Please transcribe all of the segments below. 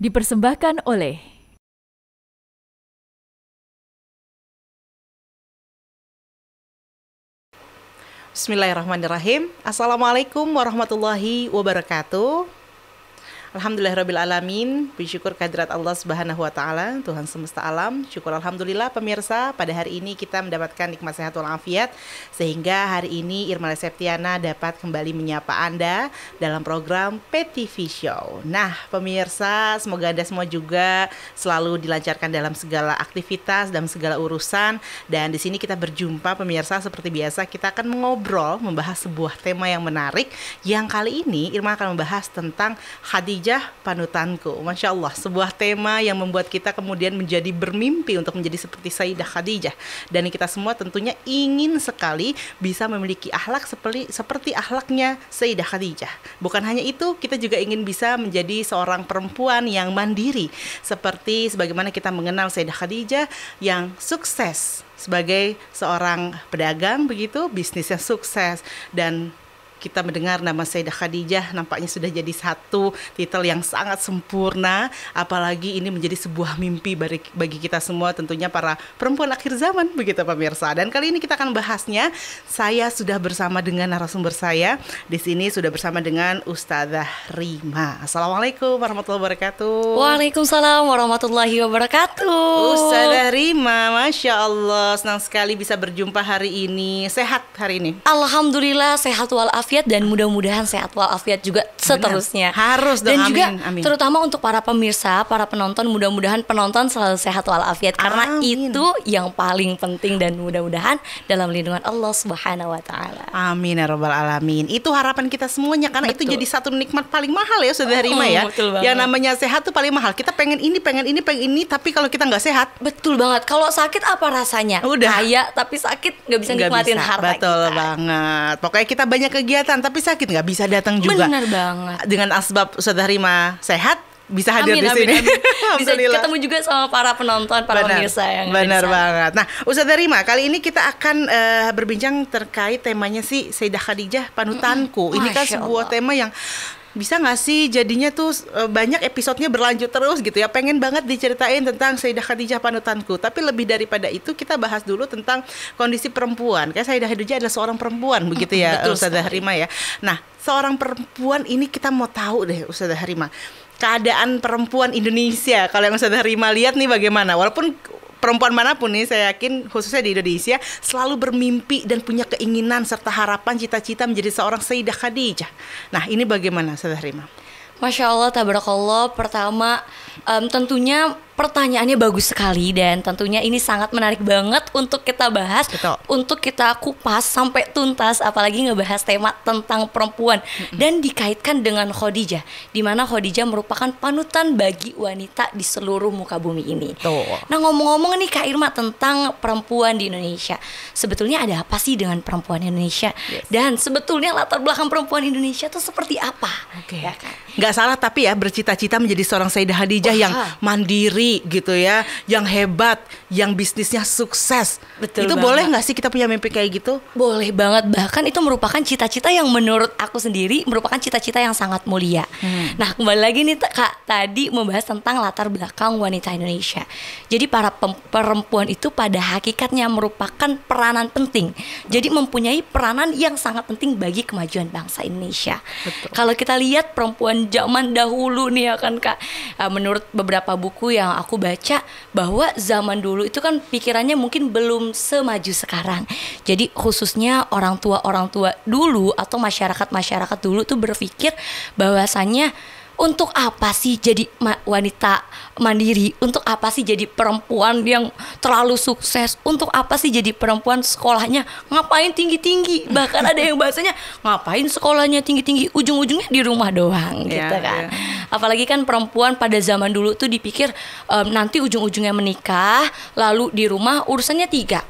dipersembahkan oleh Bismillahirrahmanirrahim. Assalamualaikum warahmatullahi wabarakatuh. Alhamdulillahirrabbilalamin Bersyukur kehadirat Allah subhanahu wa ta'ala Tuhan semesta alam Syukur Alhamdulillah pemirsa Pada hari ini kita mendapatkan nikmat sehat walafiat Sehingga hari ini Irma Septiana dapat kembali menyapa Anda Dalam program Peti Show Nah pemirsa semoga Anda semua juga Selalu dilancarkan dalam segala aktivitas Dalam segala urusan Dan di sini kita berjumpa pemirsa Seperti biasa kita akan mengobrol Membahas sebuah tema yang menarik Yang kali ini Irma akan membahas tentang hadis Khadijah panutanku. Masya Allah, sebuah tema yang membuat kita kemudian menjadi bermimpi untuk menjadi seperti Sayyidah Khadijah. Dan kita semua tentunya ingin sekali bisa memiliki ahlak seperti, seperti ahlaknya Sayyidah Khadijah. Bukan hanya itu, kita juga ingin bisa menjadi seorang perempuan yang mandiri. Seperti sebagaimana kita mengenal Sayyidah Khadijah yang sukses sebagai seorang pedagang begitu bisnisnya sukses dan kita mendengar nama Sayyidah Khadijah nampaknya sudah jadi satu titel yang sangat sempurna apalagi ini menjadi sebuah mimpi bagi, bagi kita semua tentunya para perempuan akhir zaman begitu pemirsa dan kali ini kita akan bahasnya saya sudah bersama dengan narasumber saya di sini sudah bersama dengan Ustazah Rima Assalamualaikum warahmatullahi wabarakatuh Waalaikumsalam warahmatullahi wabarakatuh Ustazah Rima Masya Allah senang sekali bisa berjumpa hari ini sehat hari ini Alhamdulillah sehat walafiat walafiat dan mudah-mudahan sehat walafiat juga seterusnya. Harus dong. Dan amin, juga amin. terutama untuk para pemirsa, para penonton mudah-mudahan penonton selalu sehat walafiat karena amin. itu yang paling penting dan mudah-mudahan dalam lindungan Allah Subhanahu wa taala. Amin ya rabbal alamin. Itu harapan kita semuanya karena betul. itu jadi satu nikmat paling mahal ya Saudara Rima ya. Yang namanya sehat tuh paling mahal. Kita pengen ini, pengen ini, pengen ini tapi kalau kita nggak sehat, betul banget. Kalau sakit apa rasanya? Udah. Kaya tapi sakit nggak bisa nikmatin bisa. harta Betul kita. banget. Pokoknya kita banyak kegiatan kelihatan tapi sakit nggak bisa datang juga. Benar banget. Dengan asbab Ustazah Rima sehat bisa hadir amin, di sini. Amin, amin. Bisa ketemu juga sama para penonton, para benar, pemirsa yang Benar banget. Nah, Ustaz Rima, kali ini kita akan uh, berbincang terkait temanya si Sayyidah Khadijah panutanku. Mm -mm. Ini kan sebuah tema yang bisa nggak sih jadinya tuh eh, banyak episodenya berlanjut terus gitu ya pengen banget diceritain tentang Sayyidah Khadijah panutanku tapi lebih daripada itu kita bahas dulu tentang kondisi perempuan kayak Sayyidah Khadijah adalah seorang perempuan begitu ya Betul, Ustazah Harima ya nah seorang perempuan ini kita mau tahu deh Ustazah Harima keadaan perempuan Indonesia kalau yang Ustazah Harima lihat nih bagaimana walaupun perempuan manapun nih saya yakin khususnya di Indonesia selalu bermimpi dan punya keinginan serta harapan cita-cita menjadi seorang Sayyidah Khadijah. Nah, ini bagaimana Saudara Rima? Masya Allah, tabarakallah. Pertama, um, tentunya Pertanyaannya bagus sekali dan tentunya ini sangat menarik banget untuk kita bahas, Betul. untuk kita kupas sampai tuntas apalagi ngebahas tema tentang perempuan mm-hmm. dan dikaitkan dengan Khadijah di mana Khadijah merupakan panutan bagi wanita di seluruh muka bumi ini. Betul. Nah, ngomong-ngomong nih Kak Irma tentang perempuan di Indonesia. Sebetulnya ada apa sih dengan perempuan Indonesia? Yes. Dan sebetulnya latar belakang perempuan Indonesia itu seperti apa? Oke. Okay. Ya, Gak salah tapi ya bercita-cita menjadi seorang Sayyidah Khadijah yang mandiri gitu ya, yang hebat, yang bisnisnya sukses. Betul itu banget. boleh nggak sih kita punya mimpi kayak gitu? Boleh banget, bahkan itu merupakan cita-cita yang menurut aku sendiri merupakan cita-cita yang sangat mulia. Hmm. Nah kembali lagi nih kak tadi membahas tentang latar belakang wanita Indonesia. Jadi para perempuan itu pada hakikatnya merupakan peranan penting. Jadi mempunyai peranan yang sangat penting bagi kemajuan bangsa Indonesia. Betul. Kalau kita lihat perempuan zaman dahulu nih ya kan kak, eh, menurut beberapa buku yang uh, aku baca bahwa zaman dulu itu kan pikirannya mungkin belum semaju sekarang. Jadi khususnya orang tua-orang tua dulu atau masyarakat-masyarakat dulu tuh berpikir bahwasannya untuk apa sih jadi ma wanita mandiri? Untuk apa sih jadi perempuan yang terlalu sukses? Untuk apa sih jadi perempuan sekolahnya ngapain tinggi-tinggi? Bahkan ada yang bahasanya ngapain sekolahnya tinggi-tinggi ujung-ujungnya di rumah doang yeah, gitu kan. Yeah. Apalagi kan perempuan pada zaman dulu tuh dipikir um, nanti ujung-ujungnya menikah, lalu di rumah urusannya tiga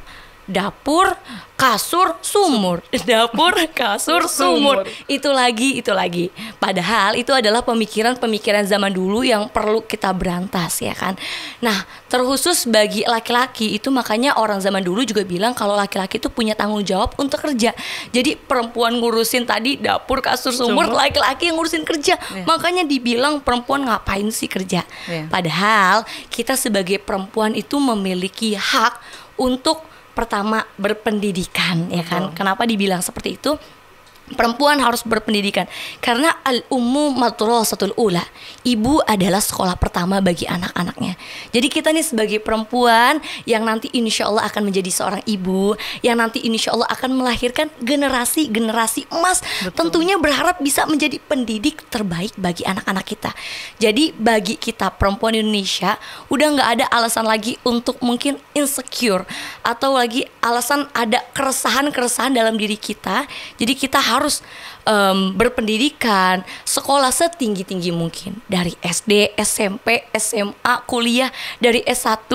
dapur, kasur, sumur. Dapur, kasur, sumur. Itu lagi, itu lagi. Padahal itu adalah pemikiran-pemikiran zaman dulu yang perlu kita berantas ya kan. Nah, terkhusus bagi laki-laki itu makanya orang zaman dulu juga bilang kalau laki-laki itu punya tanggung jawab untuk kerja. Jadi perempuan ngurusin tadi dapur, kasur, sumur, laki-laki yang ngurusin kerja. Yeah. Makanya dibilang perempuan ngapain sih kerja? Yeah. Padahal kita sebagai perempuan itu memiliki hak untuk pertama berpendidikan ya kan. Oh. Kenapa dibilang seperti itu? perempuan harus berpendidikan karena al ummu satul ula ibu adalah sekolah pertama bagi anak-anaknya jadi kita nih sebagai perempuan yang nanti insya Allah akan menjadi seorang ibu yang nanti insya Allah akan melahirkan generasi generasi emas Betul. tentunya berharap bisa menjadi pendidik terbaik bagi anak-anak kita jadi bagi kita perempuan Indonesia udah nggak ada alasan lagi untuk mungkin insecure atau lagi alasan ada keresahan keresahan dalam diri kita jadi kita harus harus um, berpendidikan sekolah setinggi tinggi mungkin dari SD SMP SMA kuliah dari S1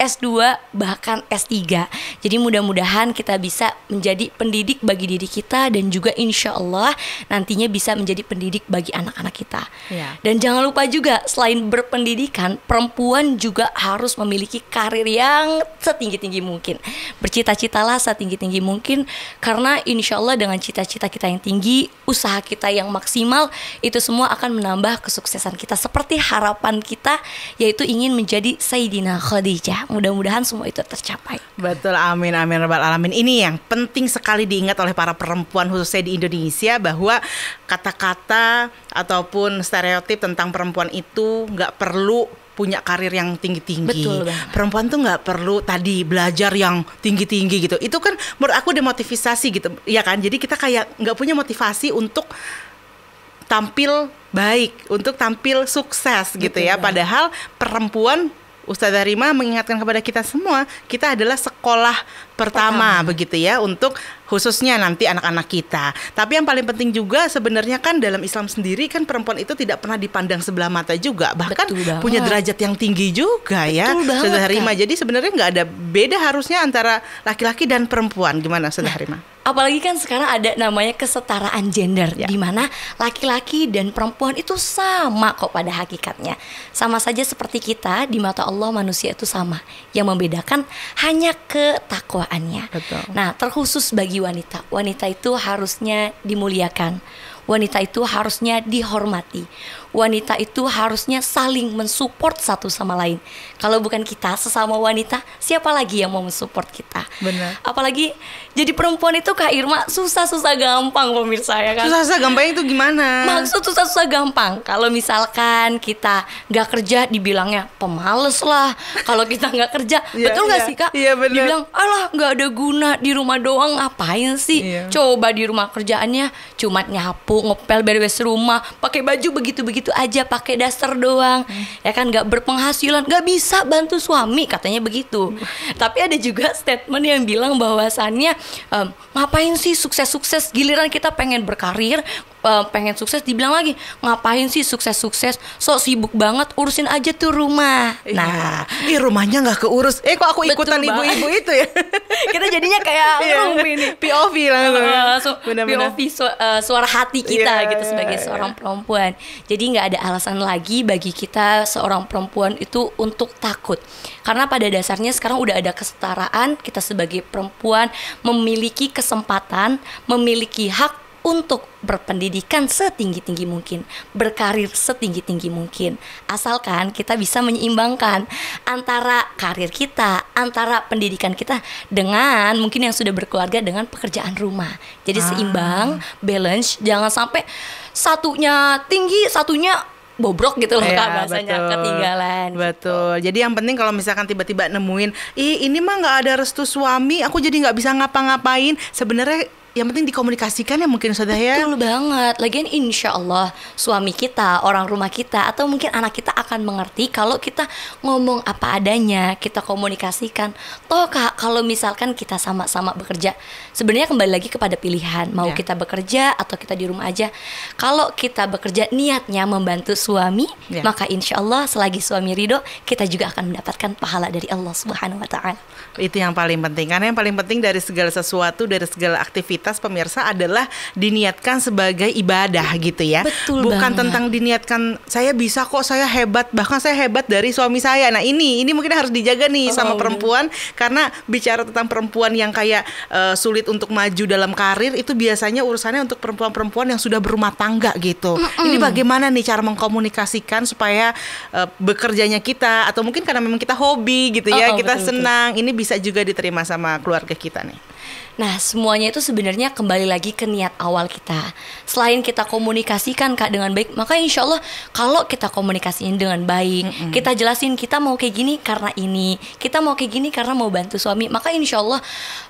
S2 bahkan S3. Jadi mudah-mudahan kita bisa menjadi pendidik bagi diri kita dan juga insya Allah nantinya bisa menjadi pendidik bagi anak-anak kita. Ya. Dan jangan lupa juga selain berpendidikan, perempuan juga harus memiliki karir yang setinggi-tinggi mungkin. Bercita-citalah setinggi-tinggi mungkin karena insya Allah dengan cita-cita kita yang tinggi, usaha kita yang maksimal, itu semua akan menambah kesuksesan kita. Seperti harapan kita yaitu ingin menjadi Sayyidina Khadijah mudah-mudahan semua itu tercapai. Betul, amin, amin, rabbal alamin. Ini yang penting sekali diingat oleh para perempuan khususnya di Indonesia bahwa kata-kata ataupun stereotip tentang perempuan itu nggak perlu punya karir yang tinggi-tinggi. Betul. Perempuan tuh nggak perlu tadi belajar yang tinggi-tinggi gitu. Itu kan menurut aku demotivasi gitu, ya kan? Jadi kita kayak nggak punya motivasi untuk tampil baik, untuk tampil sukses gitu gitu ya. ya Padahal perempuan Ustazah Rima mengingatkan kepada kita semua, kita adalah sekolah pertama, pertama. begitu ya untuk khususnya nanti anak-anak kita. Tapi yang paling penting juga sebenarnya kan dalam Islam sendiri kan perempuan itu tidak pernah dipandang sebelah mata juga, bahkan punya derajat yang tinggi juga ya, Betul ya. Banget, Ustazah Rima. Kan? Jadi sebenarnya nggak ada beda harusnya antara laki-laki dan perempuan. Gimana Ustazah nah, Rima? apalagi kan sekarang ada namanya kesetaraan gender ya. di mana laki-laki dan perempuan itu sama kok pada hakikatnya. Sama saja seperti kita di mata Allah manusia itu sama. Yang membedakan hanya ketakwaannya. Betul. Nah, terkhusus bagi wanita. Wanita itu harusnya dimuliakan. Wanita itu harusnya dihormati wanita itu harusnya saling mensupport satu sama lain. Kalau bukan kita sesama wanita, siapa lagi yang mau mensupport kita? Benar. Apalagi jadi perempuan itu Kak Irma susah-susah gampang pemirsa ya kan. Susah-susah gampang itu gimana? Maksud susah-susah gampang. Kalau misalkan kita nggak kerja dibilangnya pemales lah. Kalau kita nggak kerja, iya, betul nggak yeah. sih Kak? Iya yeah, benar. Dibilang, "Alah, nggak ada guna di rumah doang ngapain sih?" Yeah. Coba di rumah kerjaannya cuma nyapu, ngepel, beres rumah, pakai baju begitu-begitu gitu aja pakai daster doang hmm. ya kan nggak berpenghasilan nggak bisa bantu suami katanya begitu hmm. tapi ada juga statement yang bilang bahwasannya ehm, ngapain sih sukses-sukses giliran kita pengen berkarir Eh, pengen sukses dibilang lagi ngapain sih sukses-sukses sok sibuk banget urusin aja tuh rumah iya. nah ini rumahnya nggak keurus eh kok aku ikutan ibu-ibu itu ya kita jadinya kayak rumi nih POV langsung ya? uh, so, Bener -bener. POV su uh, suara hati kita yeah, gitu sebagai yeah, seorang yeah. perempuan jadi nggak ada alasan lagi bagi kita seorang perempuan itu untuk takut karena pada dasarnya sekarang udah ada kesetaraan kita sebagai perempuan memiliki kesempatan memiliki hak untuk berpendidikan setinggi-tinggi mungkin, berkarir setinggi-tinggi mungkin. Asalkan kita bisa menyeimbangkan antara karir kita, antara pendidikan kita dengan mungkin yang sudah berkeluarga dengan pekerjaan rumah. Jadi ah. seimbang, balance, jangan sampai satunya tinggi, satunya bobrok gitu loh ya, kak bahasanya betul, ketinggalan gitu. betul gitu. jadi yang penting kalau misalkan tiba-tiba nemuin ih ini mah nggak ada restu suami aku jadi nggak bisa ngapa-ngapain sebenarnya yang penting dikomunikasikan ya mungkin saudara ya betul banget lagian insya Allah suami kita orang rumah kita atau mungkin anak kita akan mengerti kalau kita ngomong apa adanya kita komunikasikan toh kalau misalkan kita sama-sama bekerja sebenarnya kembali lagi kepada pilihan mau ya. kita bekerja atau kita di rumah aja kalau kita bekerja niatnya membantu suami ya. maka insya Allah selagi suami ridho kita juga akan mendapatkan pahala dari Allah Subhanahu Wa Taala itu yang paling penting karena yang paling penting dari segala sesuatu dari segala aktivitas aktivitas pemirsa adalah diniatkan sebagai ibadah gitu ya. Betul Bukan banget. tentang diniatkan saya bisa kok saya hebat bahkan saya hebat dari suami saya. Nah, ini ini mungkin harus dijaga nih oh, sama iya. perempuan oh. karena bicara tentang perempuan yang kayak uh, sulit untuk maju dalam karir itu biasanya urusannya untuk perempuan-perempuan yang sudah berumah tangga gitu. Mm -mm. Ini bagaimana nih cara mengkomunikasikan supaya uh, bekerjanya kita atau mungkin karena memang kita hobi gitu ya, oh, oh kita betul, senang. Ini bisa juga diterima sama keluarga kita nih. Nah, semuanya itu sebenarnya kembali lagi ke niat awal kita. Selain kita komunikasikan Kak dengan baik, maka insya Allah kalau kita komunikasiin dengan baik, mm -hmm. kita jelasin kita mau kayak gini karena ini, kita mau kayak gini karena mau bantu suami, maka insya Allah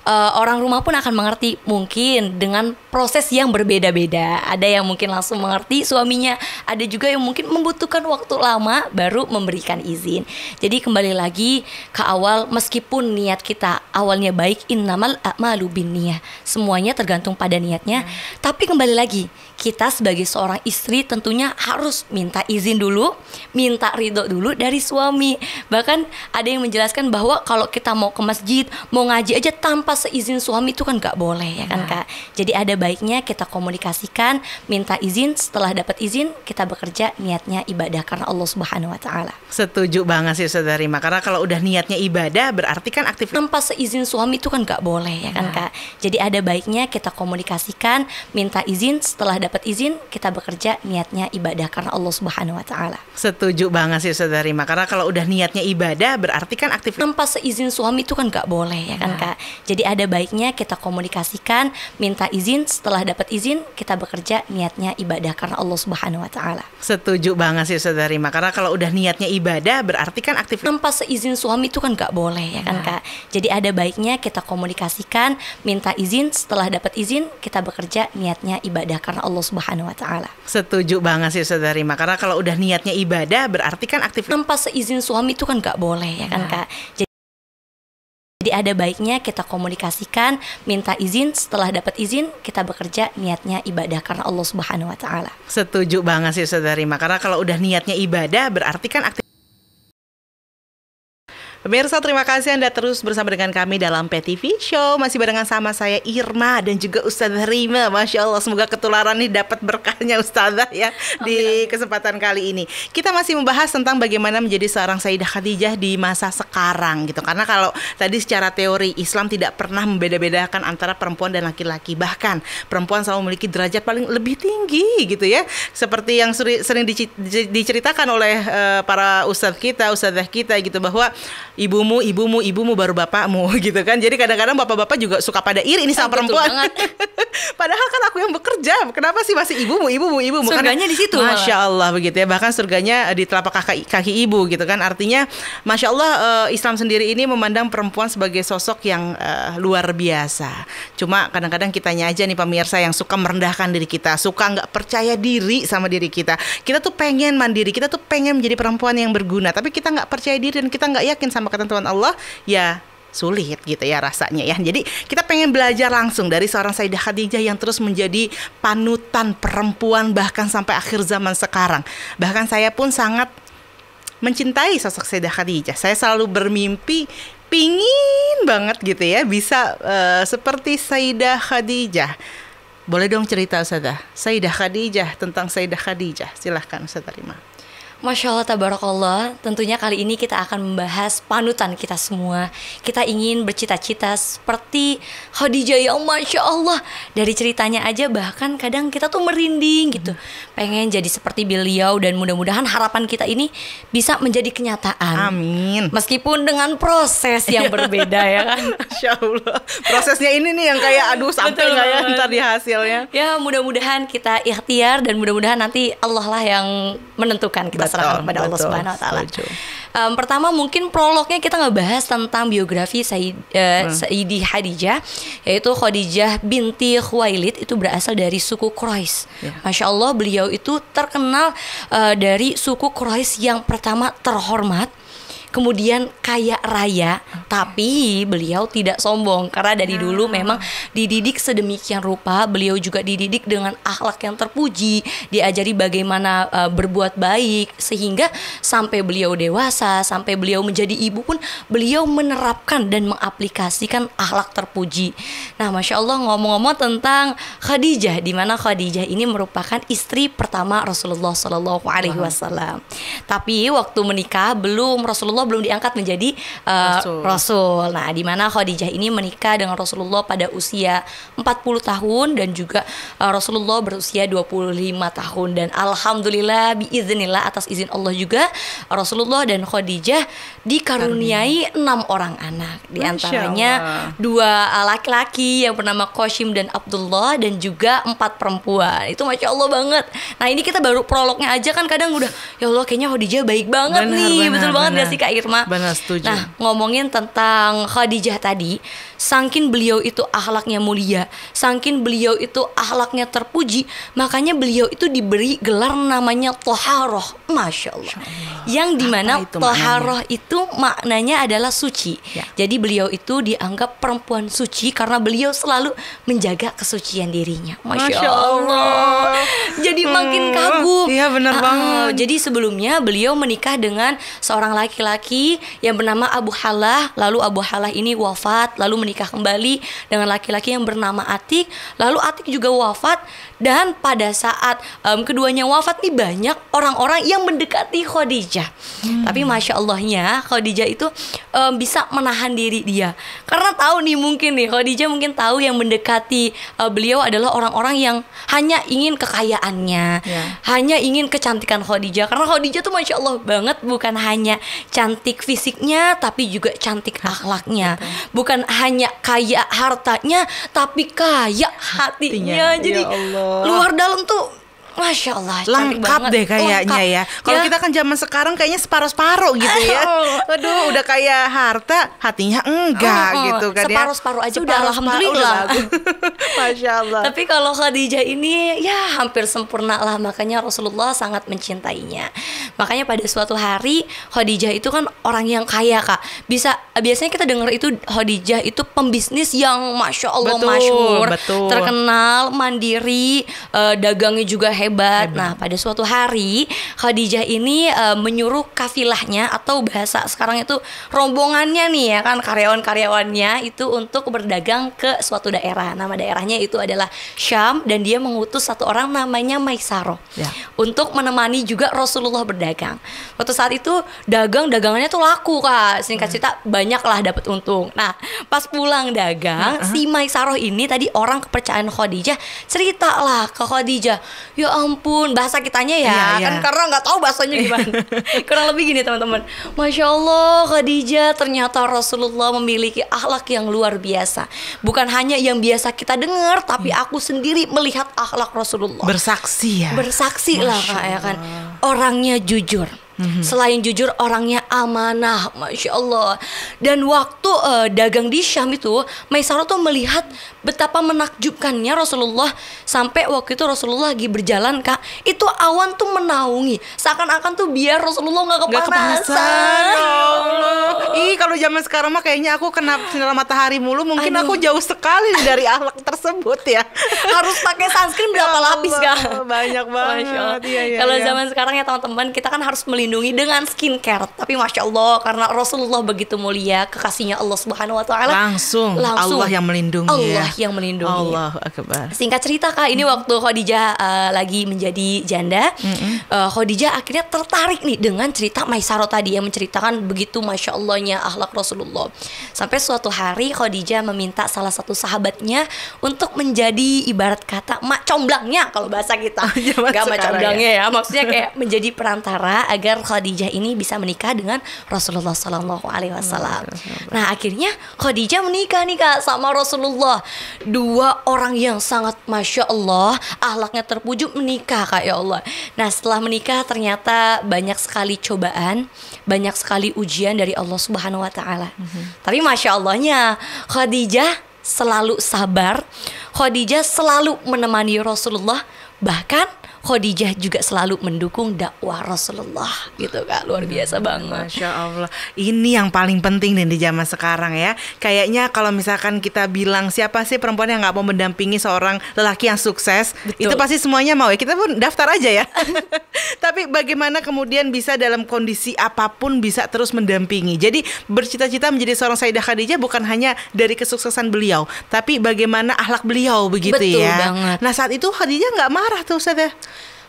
uh, orang rumah pun akan mengerti mungkin dengan proses yang berbeda-beda. Ada yang mungkin langsung mengerti suaminya, ada juga yang mungkin membutuhkan waktu lama baru memberikan izin. Jadi kembali lagi ke awal meskipun niat kita awalnya baik innamal a'malu biniyah. Semuanya tergantung pada niatnya. Hmm. Tapi kembali lagi, kita sebagai seorang istri tentunya harus minta izin dulu, minta ridho dulu dari suami. Bahkan ada yang menjelaskan bahwa kalau kita mau ke masjid, mau ngaji aja tanpa seizin suami itu kan nggak boleh ya kan iya. kak. Jadi ada baiknya kita komunikasikan, minta izin. Setelah dapat izin, kita bekerja niatnya ibadah karena Allah Subhanahu Wa Taala. Setuju banget sih saudari. Karena kalau udah niatnya ibadah, berarti kan aktif tanpa seizin suami itu kan nggak boleh ya kan iya. kak. Jadi ada baiknya kita komunikasikan, minta izin. Setelah dapat dapat izin kita bekerja niatnya ibadah karena Allah Subhanahu wa taala. Setuju banget sih saudari Rima karena kalau udah niatnya ibadah berarti kan aktif tanpa seizin suami itu kan nggak boleh ya kan nah. Kak. Jadi ada baiknya kita komunikasikan, minta izin, setelah dapat izin kita bekerja niatnya ibadah karena Allah Subhanahu wa taala. Setuju banget sih saudari Rima karena kalau udah niatnya ibadah berarti kan aktif tanpa seizin suami itu kan nggak boleh ya kan nah. Kak. Jadi ada baiknya kita komunikasikan, minta izin, setelah dapat izin kita bekerja niatnya ibadah karena Allah Allah Subhanahu wa taala. Setuju banget sih Saudari Ma. Karena kalau udah niatnya ibadah berarti kan aktif tanpa seizin suami itu kan nggak boleh ya kan nah. Kak. Jadi jadi ada baiknya kita komunikasikan, minta izin, setelah dapat izin kita bekerja niatnya ibadah karena Allah Subhanahu wa taala. Setuju banget sih Saudari Ma. Karena kalau udah niatnya ibadah berarti kan aktif Pemirsa terima kasih Anda terus bersama dengan kami dalam PTV Show Masih barengan sama saya Irma dan juga Ustazah Rima Masya Allah semoga ketularan ini dapat berkahnya Ustazah ya amin, Di kesempatan kali ini Kita masih membahas tentang bagaimana menjadi seorang Sayyidah Khadijah di masa sekarang gitu Karena kalau tadi secara teori Islam tidak pernah membeda-bedakan antara perempuan dan laki-laki Bahkan perempuan selalu memiliki derajat paling lebih tinggi gitu ya Seperti yang sering diceritakan oleh eh, para ustadz kita, ustazah kita gitu Bahwa ibumu, ibumu, ibumu baru bapakmu gitu kan. Jadi kadang-kadang bapak-bapak juga suka pada iri ini sama ah, perempuan. Padahal kan aku yang bekerja. Kenapa sih masih ibumu, ibumu, ibumu? Kan surganya Karena, di situ. Masya Allah begitu ya. Bahkan surganya eh, di telapak kaki, kaki ibu gitu kan. Artinya Masya Allah eh, Islam sendiri ini memandang perempuan sebagai sosok yang uh, luar biasa. Cuma kadang-kadang kita aja nih pemirsa yang suka merendahkan diri kita. Suka nggak percaya diri sama diri kita. Kita tuh pengen mandiri. Kita tuh pengen menjadi perempuan yang berguna. Tapi kita nggak percaya diri dan kita nggak yakin sama sama ketentuan Allah ya sulit gitu ya rasanya ya. Jadi kita pengen belajar langsung dari seorang Sayyidah Khadijah yang terus menjadi panutan perempuan bahkan sampai akhir zaman sekarang. Bahkan saya pun sangat mencintai sosok Sayyidah Khadijah. Saya selalu bermimpi pingin banget gitu ya bisa uh, seperti Sayyidah Khadijah. Boleh dong cerita Ustazah, Sayyidah Khadijah tentang Sayyidah Khadijah. Silahkan Ustazah terima. Masya Allah, tabarakallah. Tentunya kali ini kita akan membahas panutan kita semua. Kita ingin bercita-cita seperti Khadijah ya Masya Allah. Dari ceritanya aja bahkan kadang kita tuh merinding gitu. Pengen jadi seperti beliau dan mudah-mudahan harapan kita ini bisa menjadi kenyataan. Amin. Meskipun dengan proses yang iya. berbeda ya kan. Masya Allah. Prosesnya ini nih yang kayak aduh sampai nggak ya ntar di hasilnya. Ya mudah-mudahan kita ikhtiar dan mudah-mudahan nanti Allah lah yang menentukan kita serahkan kepada Allah Subhanahu wa taala. Um, pertama mungkin prolognya kita ngebahas tentang biografi Said, uh, eh, hmm. Saidi Khadijah yaitu Khadijah binti Khuwailid itu berasal dari suku Quraisy. Yeah. Masya Allah beliau itu terkenal uh, dari suku Quraisy yang pertama terhormat kemudian kaya raya tapi beliau tidak sombong karena dari ya. dulu memang dididik sedemikian rupa beliau juga dididik dengan akhlak yang terpuji diajari bagaimana uh, berbuat baik sehingga sampai beliau dewasa sampai beliau menjadi ibu pun beliau menerapkan dan mengaplikasikan akhlak terpuji nah masya Allah ngomong-ngomong tentang Khadijah di mana Khadijah ini merupakan istri pertama Rasulullah Shallallahu Alaihi Wasallam tapi waktu menikah belum Rasulullah Rasulullah belum diangkat menjadi uh, Rasul. Rasul. Nah, di mana Khadijah ini menikah dengan Rasulullah pada usia 40 tahun dan juga uh, Rasulullah berusia 25 tahun dan alhamdulillah biiznillah atas izin Allah juga Rasulullah dan Khadijah dikaruniai enam orang anak. Di antaranya dua eh, laki-laki yang bernama Qasim dan Abdullah dan juga empat perempuan. Itu masya Allah banget. Nah ini kita baru prolognya aja kan kadang udah ya Allah kayaknya Khadijah baik banget benar, nih, Benar, betul benar. banget gak sih kak Irma. Benar, setuju. Nah, ngomongin tentang Khadijah tadi, sangkin beliau itu akhlaknya mulia, sangkin beliau itu akhlaknya terpuji, makanya beliau itu diberi gelar namanya Toharoh. Masya Allah. Yang dimana itu Toharoh maknanya? itu maknanya adalah suci. Ya. Jadi beliau itu dianggap perempuan suci karena beliau selalu menjaga kesucian dirinya. Masya, Masya Allah. Allah. Jadi hmm. makin kagum. Iya benar uh -uh. banget. Jadi sebelumnya beliau menikah dengan seorang laki-laki laki yang bernama Abu Halah lalu Abu Halah ini wafat lalu menikah kembali dengan laki-laki yang bernama Atik lalu Atik juga wafat dan pada saat um, keduanya wafat nih banyak orang-orang yang mendekati Khadijah hmm. tapi masya Allahnya Khadijah itu um, bisa menahan diri dia karena tahu nih mungkin nih Khadijah mungkin tahu yang mendekati uh, beliau adalah orang-orang yang hanya ingin kekayaannya yeah. hanya ingin kecantikan Khadijah karena Khadijah tuh masya Allah banget bukan hanya cantik cantik fisiknya tapi juga cantik akhlaknya. Gitu. Bukan hanya kaya hartanya tapi kaya hatinya. hatinya. Jadi ya Allah. luar dalam tuh Masya Allah, lengkap deh kayaknya ya. Kalau ya. kita kan zaman sekarang kayaknya separuh-separuh gitu ya. Aduh, udah kayak harta, hatinya enggak oh, gitu kan separuh-separuh ya. Separuh-separuh aja udah alhamdulillah. Masya Allah. Tapi kalau Khadijah ini ya hampir sempurna lah, makanya Rasulullah sangat mencintainya. Makanya pada suatu hari Khadijah itu kan orang yang kaya kak. Bisa biasanya kita dengar itu Khadijah itu pembisnis yang masya Allah betul, masyur, betul. terkenal, mandiri, eh, dagangnya juga hebat. hebat. Nah, pada suatu hari Khadijah ini uh, menyuruh kafilahnya atau bahasa sekarang itu rombongannya nih ya kan karyawan-karyawannya itu untuk berdagang ke suatu daerah. Nama daerahnya itu adalah Syam dan dia mengutus satu orang namanya Maisaro ya. untuk menemani juga Rasulullah berdagang. Waktu saat itu dagang dagangannya tuh laku kak. Singkat hmm. cerita hmm. banyaklah dapat untung. Nah, pas pulang dagang uh -huh. si Maisaro ini tadi orang kepercayaan Khadijah ceritalah ke Khadijah, "Ya ampun bahasa kitanya ya iya, iya. kan iya. karena nggak tahu bahasanya iya. gimana kurang lebih gini teman-teman masya allah Khadijah ternyata Rasulullah memiliki akhlak yang luar biasa bukan hanya yang biasa kita dengar tapi hmm. aku sendiri melihat akhlak Rasulullah bersaksi ya bersaksi lah kak ya kan orangnya jujur mhm. Selain jujur orangnya amanah, masya Allah. Dan waktu uh, dagang di Syam itu, Maisarah tuh melihat betapa menakjubkannya Rasulullah sampai waktu itu Rasulullah lagi berjalan kak itu awan tuh menaungi seakan-akan tuh biar Rasulullah nggak kepanasan. Gak kepanasan. Ya Allah. Ih kalau zaman sekarang mah kayaknya aku kena sinar matahari mulu mungkin Aduh. aku jauh sekali dari akhlak tersebut ya. Harus pakai sunscreen ya berapa ya lapis kak? Banyak banget. Ya, ya, kalau ya. zaman sekarang ya teman-teman kita kan harus melindungi dengan skincare tapi masya Allah karena Rasulullah begitu mulia kekasihnya Allah Subhanahu Wa Taala langsung, langsung Allah yang melindungi. Ya. Allah yang melindungi. Allah akbar. Singkat cerita kak, ini waktu Khadijah uh, lagi menjadi janda, hmm. uh, Khadijah akhirnya tertarik nih dengan cerita Maisaro tadi yang menceritakan begitu masya Allahnya akhlak Rasulullah. Sampai suatu hari Khadijah meminta salah satu sahabatnya untuk menjadi ibarat kata mak comblangnya kalau bahasa kita, iya, nggak mak ya. comblangnya ya. ya, maksudnya kayak menjadi perantara agar Khadijah ini bisa menikah dengan Rasulullah Sallallahu Alaihi Wasallam. Nah akhirnya Khadijah menikah nih kak sama Rasulullah dua orang yang sangat masya Allah ahlaknya terpuji menikah kak ya Allah nah setelah menikah ternyata banyak sekali cobaan banyak sekali ujian dari Allah Subhanahu Wa Taala mm-hmm. tapi masya Allahnya Khadijah selalu sabar Khadijah selalu menemani Rasulullah bahkan Khadijah juga selalu mendukung dakwah Rasulullah gitu Kak. Luar hmm, biasa banget. Masya Allah. Ini yang paling penting nih di zaman sekarang ya. Kayaknya kalau misalkan kita bilang siapa sih perempuan yang nggak mau mendampingi seorang lelaki yang sukses, Betul. itu pasti semuanya mau ya. Kita pun daftar aja ya. Tapi bagaimana kemudian bisa dalam kondisi apapun bisa terus mendampingi. Jadi bercita-cita menjadi seorang Sayyidah Khadijah bukan hanya dari kesuksesan beliau, tapi bagaimana ahlak beliau begitu Betul ya. Banget. Nah saat itu Khadijah nggak marah tuh ya.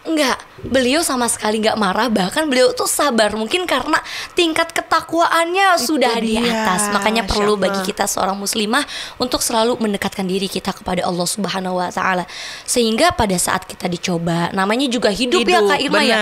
Enggak, beliau sama sekali nggak marah bahkan beliau tuh sabar mungkin karena tingkat ketakwaannya Itu sudah dia. di atas. Makanya perlu Allah. bagi kita seorang muslimah untuk selalu mendekatkan diri kita kepada Allah Subhanahu wa taala. Sehingga pada saat kita dicoba, namanya juga hidup, ya, hidup ya Kak Irma ya.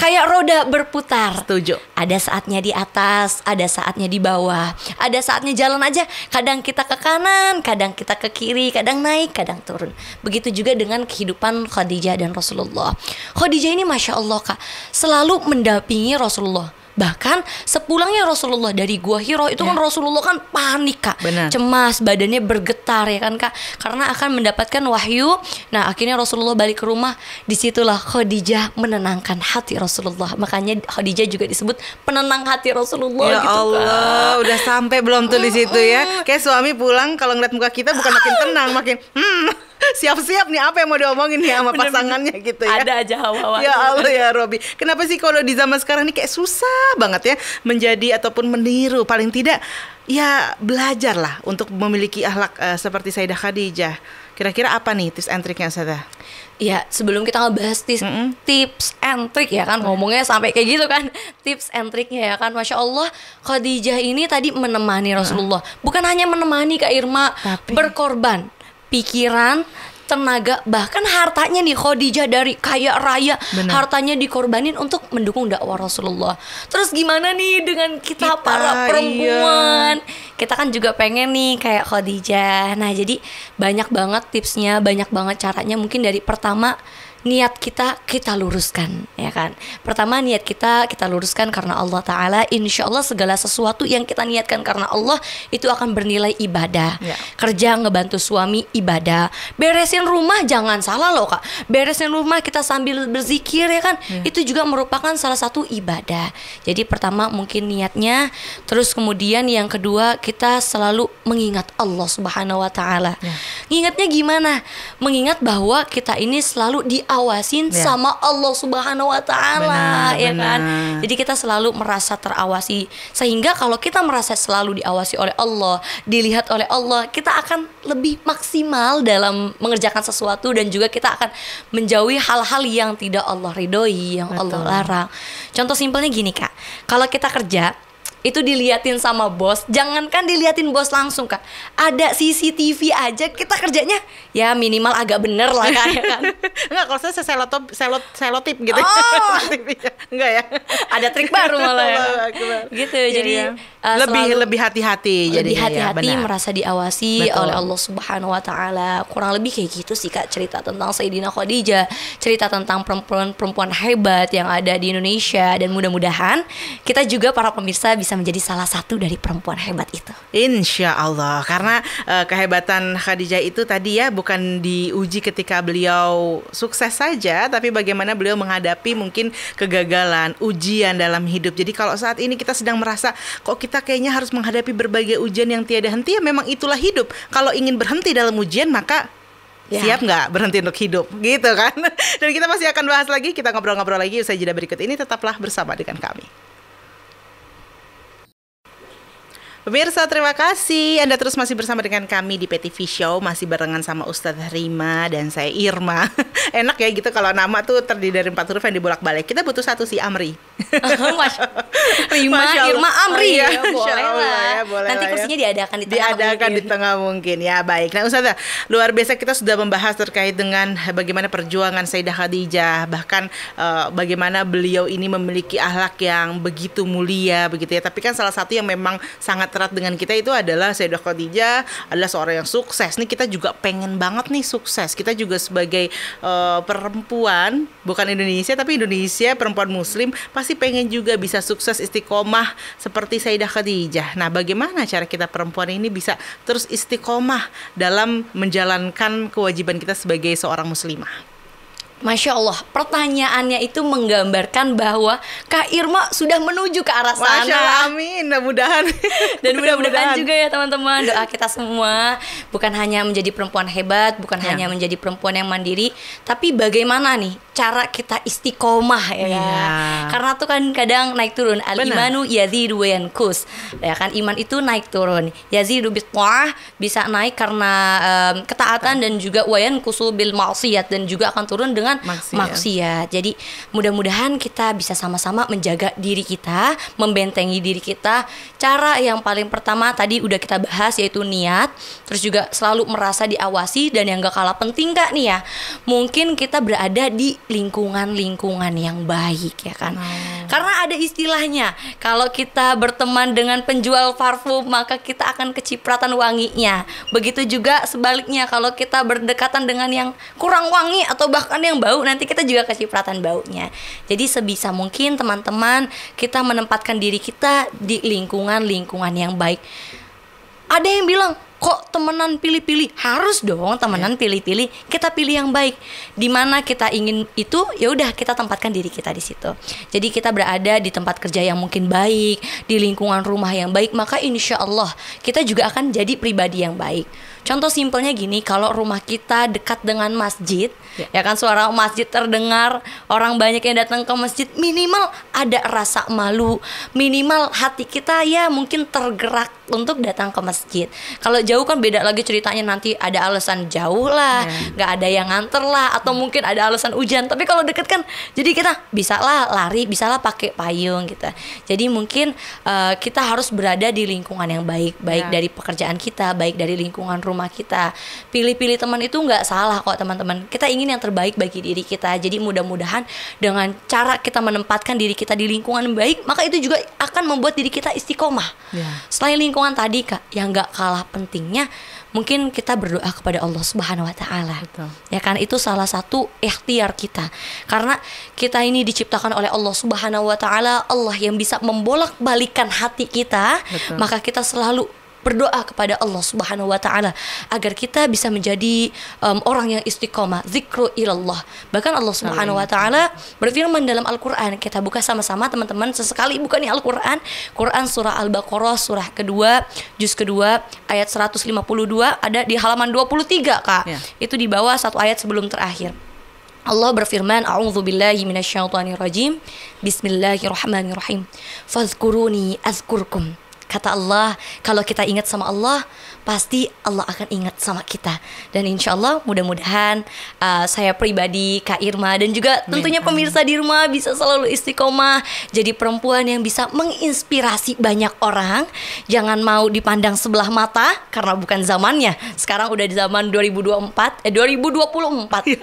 Kayak roda berputar. Setuju. Ada saatnya di atas, ada saatnya di bawah. Ada saatnya jalan aja, kadang kita ke kanan, kadang kita ke kiri, kadang naik, kadang turun. Begitu juga dengan kehidupan Khadijah dan Rasulullah. Khadijah ini masya Allah kak selalu mendampingi Rasulullah bahkan sepulangnya Rasulullah dari gua Hiro itu kan ya. kan Rasulullah kan panik kak Bener. cemas badannya bergetar ya kan kak karena akan mendapatkan wahyu nah akhirnya Rasulullah balik ke rumah disitulah Khadijah menenangkan hati Rasulullah makanya Khadijah juga disebut penenang hati Rasulullah ya gitu, Allah kak. udah sampai belum tuh di situ ya kayak suami pulang kalau ngeliat muka kita bukan makin tenang makin hmm siap-siap nih apa yang mau diomongin nih sama pasangannya gitu ya. Ada aja hawa-hawa. Ya Allah ya Robi. Kenapa sih kalau di zaman sekarang ini kayak susah banget ya menjadi ataupun meniru paling tidak ya belajarlah untuk memiliki akhlak uh, seperti Saidah Khadijah. Kira-kira apa nih tips and triknya Sada? Ya, sebelum kita ngebahas tips, mm -hmm. tips and trik ya kan ngomongnya sampai kayak gitu kan. Tips and triknya ya kan. Masya Allah, Khadijah ini tadi menemani Rasulullah. Ah. Bukan hanya menemani Kak Irma Tapi... berkorban pikiran tenaga bahkan hartanya nih Khadijah dari kaya raya Bener. hartanya dikorbanin untuk mendukung dakwah Rasulullah. Terus gimana nih dengan kita, kita para iya. perempuan? Iya. Kita kan juga pengen nih kayak Khadijah. Nah, jadi banyak banget tipsnya, banyak banget caranya mungkin dari pertama niat kita kita luruskan ya kan pertama niat kita kita luruskan karena Allah Taala insya Allah segala sesuatu yang kita niatkan karena Allah itu akan bernilai ibadah ya. kerja ngebantu suami ibadah beresin rumah jangan salah loh kak beresin rumah kita sambil berzikir ya kan ya. itu juga merupakan salah satu ibadah jadi pertama mungkin niatnya terus kemudian yang kedua kita selalu mengingat Allah Subhanahu Wa Taala ya. ingatnya gimana mengingat bahwa kita ini selalu di diawasin yeah. sama Allah Subhanahu wa taala ya kan? benar. kan. Jadi kita selalu merasa terawasi sehingga kalau kita merasa selalu diawasi oleh Allah, dilihat oleh Allah, kita akan lebih maksimal dalam mengerjakan sesuatu dan juga kita akan menjauhi hal-hal yang tidak Allah ridhoi, yang Betul. Allah larang. Contoh simpelnya gini, Kak. Kalau kita kerja itu diliatin sama bos jangankan diliatin bos langsung kak ada CCTV aja kita kerjanya ya minimal agak bener lah kak ya kan enggak kalau saya selotop selot selotip gitu oh. Iya. enggak ya ada trik baru malah ya. gitu ya, jadi ya. Uh, lebih lebih hati-hati jadi iya, hati-hati ya, merasa diawasi Betul. oleh Allah Subhanahu Wa Taala kurang lebih kayak gitu sih kak cerita tentang Sayyidina Khadijah cerita tentang perempuan-perempuan hebat yang ada di Indonesia dan mudah-mudahan kita juga para pemirsa bisa bisa menjadi salah satu dari perempuan hebat itu. Insya Allah, karena uh, kehebatan Khadijah itu tadi ya bukan diuji ketika beliau sukses saja, tapi bagaimana beliau menghadapi mungkin kegagalan, ujian dalam hidup. Jadi kalau saat ini kita sedang merasa kok kita kayaknya harus menghadapi berbagai ujian yang tiada henti, ya memang itulah hidup. Kalau ingin berhenti dalam ujian maka Ya. Siap nggak berhenti untuk hidup gitu kan? Dan kita masih akan bahas lagi, kita ngobrol-ngobrol lagi usai jeda berikut ini tetaplah bersama dengan kami. Pemirsa terima kasih Anda terus masih bersama dengan kami di PTV Show Masih barengan sama Ustadz Rima dan saya Irma Enak ya gitu kalau nama tuh terdiri dari empat huruf yang dibolak-balik Kita butuh satu si Amri Rima, Irma, Amri oh, iya, ya, boleh lah ya, boleh Nanti ya. kursinya ya. diadakan di tengah Diadakan mungkin. di tengah mungkin ya baik Nah Ustadz luar biasa kita sudah membahas terkait dengan bagaimana perjuangan Sayyidah Khadijah Bahkan uh, bagaimana beliau ini memiliki ahlak yang begitu mulia begitu ya Tapi kan salah satu yang memang sangat erat dengan kita itu adalah Sayyidah Khadijah adalah seorang yang sukses. Nih kita juga pengen banget nih sukses. Kita juga sebagai uh, perempuan bukan Indonesia tapi Indonesia perempuan muslim pasti pengen juga bisa sukses istiqomah seperti Sayyidah Khadijah. Nah, bagaimana cara kita perempuan ini bisa terus istiqomah dalam menjalankan kewajiban kita sebagai seorang muslimah? Masya Allah, pertanyaannya itu menggambarkan bahwa Kak Irma sudah menuju ke arah sana. Masya Allah, amin, mudah-mudahan. Dan mudah-mudahan juga ya teman-teman, doa kita semua bukan hanya menjadi perempuan hebat, bukan ya. hanya menjadi perempuan yang mandiri, tapi bagaimana nih cara kita istiqomah ya. ya. Karena tuh kan kadang naik turun. Al imanu yazidu kus. Ya kan iman itu naik turun. Yazidu bitwah bisa naik karena um, ketaatan dan juga wayan kusubil bil dan juga akan turun dengan dengan maksiat. Ya. maksiat. Ya. Jadi mudah-mudahan kita bisa sama-sama menjaga diri kita, membentengi diri kita. Cara yang paling pertama tadi udah kita bahas yaitu niat, terus juga selalu merasa diawasi dan yang gak kalah penting Kak nih ya. Mungkin kita berada di lingkungan-lingkungan yang baik ya kan. Hmm. Karena ada istilahnya, kalau kita berteman dengan penjual parfum maka kita akan kecipratan wanginya. Begitu juga sebaliknya kalau kita berdekatan dengan yang kurang wangi atau bahkan yang bau nanti kita juga kecipratan baunya jadi sebisa mungkin teman-teman kita menempatkan diri kita di lingkungan lingkungan yang baik ada yang bilang kok temenan pilih-pilih harus dong temenan iya. pilih-pilih kita pilih yang baik di mana kita ingin itu ya udah kita tempatkan diri kita di situ jadi kita berada di tempat kerja yang mungkin baik di lingkungan rumah yang baik maka insya Allah kita juga akan jadi pribadi yang baik contoh simpelnya gini kalau rumah kita dekat dengan masjid ya, ya kan suara masjid terdengar orang banyak yang datang ke masjid minimal ada rasa malu minimal hati kita ya mungkin tergerak untuk datang ke masjid kalau jauh kan beda lagi ceritanya nanti ada alasan jauh lah ya. nggak hmm. ada yang nganter lah atau mungkin ada alasan hujan tapi kalau deket kan jadi kita bisa lah lari bisa lah pakai payung gitu jadi mungkin uh, kita harus berada di lingkungan yang baik baik yeah. dari pekerjaan kita baik dari lingkungan rumah kita pilih-pilih teman itu nggak salah kok teman-teman kita ingin yang terbaik bagi diri kita jadi mudah-mudahan dengan cara kita menempatkan diri kita di lingkungan yang baik maka itu juga akan membuat diri kita istiqomah yeah. selain lingkungan tadi kak yang nggak kalah penting pentingnya mungkin kita berdoa kepada Allah Subhanahu wa taala. Ya kan itu salah satu ikhtiar kita. Karena kita ini diciptakan oleh Allah Subhanahu wa taala, Allah yang bisa membolak-balikan hati kita, Betul. maka kita selalu berdoa kepada Allah Subhanahu wa taala agar kita bisa menjadi um, orang yang istiqomah zikru ilallah bahkan Allah Subhanahu wa taala berfirman dalam Al-Qur'an kita buka sama-sama teman-teman sesekali bukan Al-Qur'an Quran surah Al-Baqarah surah kedua juz kedua ayat 152 ada di halaman 23 Kak yeah. itu di bawah satu ayat sebelum terakhir Allah berfirman, "A'udzu billahi minasyaitonir Bismillahirrahmanirrahim. Fadhkuruni azkurkum." Kata Allah, kalau kita ingat sama Allah, pasti Allah akan ingat sama kita. Dan insya Allah mudah-mudahan uh, saya pribadi, Kak Irma, dan juga tentunya pemirsa di rumah bisa selalu istiqomah. Jadi perempuan yang bisa menginspirasi banyak orang. Jangan mau dipandang sebelah mata, karena bukan zamannya. Sekarang udah di zaman 2024, eh 2024. 2024,